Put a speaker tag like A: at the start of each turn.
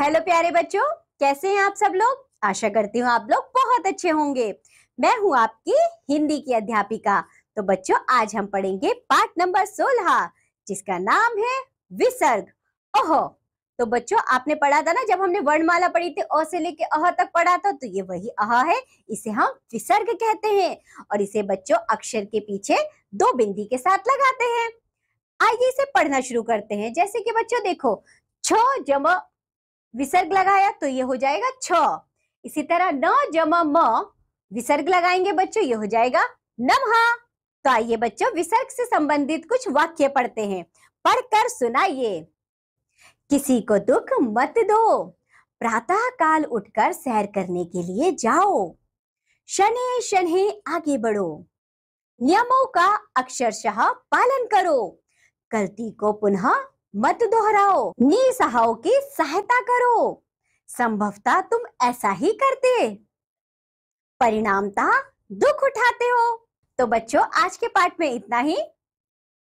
A: hello प्यारे बच्चों कैसे हैं आप सब लोग आशा करती हूँ आप लोग बहुत अच्छे होंगे मैं हूँ आपकी हिंदी की अध्यापिका तो बच्चों आज हम पढ़ेंगे पाठ नंबर सोलह जिसका नाम है विसर्ग ओहो तो बच्चों आपने पढ़ा था ना जब हमने वर्णमाला पढ़ी थी अ से लेके अह तक पढ़ा था तो ये वही अह है इसे हम विसर्ग कहते हैं और इसे बच्चों अक्षर के पीछे दो बिंदी के साथ लगाते हैं आइए इसे पढ़ना शुरू करते हैं जैसे कि बच्चों देखो छ जमा विसर्ग लगाया तो ये हो जाएगा छ इसी तरह न जमा म विसर्ग लगाएंगे बच्चों ये हो जाएगा नमहा तो आइए बच्चों विसर्ग से संबंधित कुछ वाक्य पढ़ते हैं पढ़कर सुनाइए किसी को दुख मत दो प्रातः काल उठकर सैर करने के लिए जाओ शनि शनि आगे बढ़ो नियमों का अक्षरशः पालन करो गलती को पुनः मत दोहराओ नी सहाओ की सहायता करो संभवता तुम ऐसा ही करते परिणामता दुख उठाते हो तो बच्चों आज के पाठ में इतना ही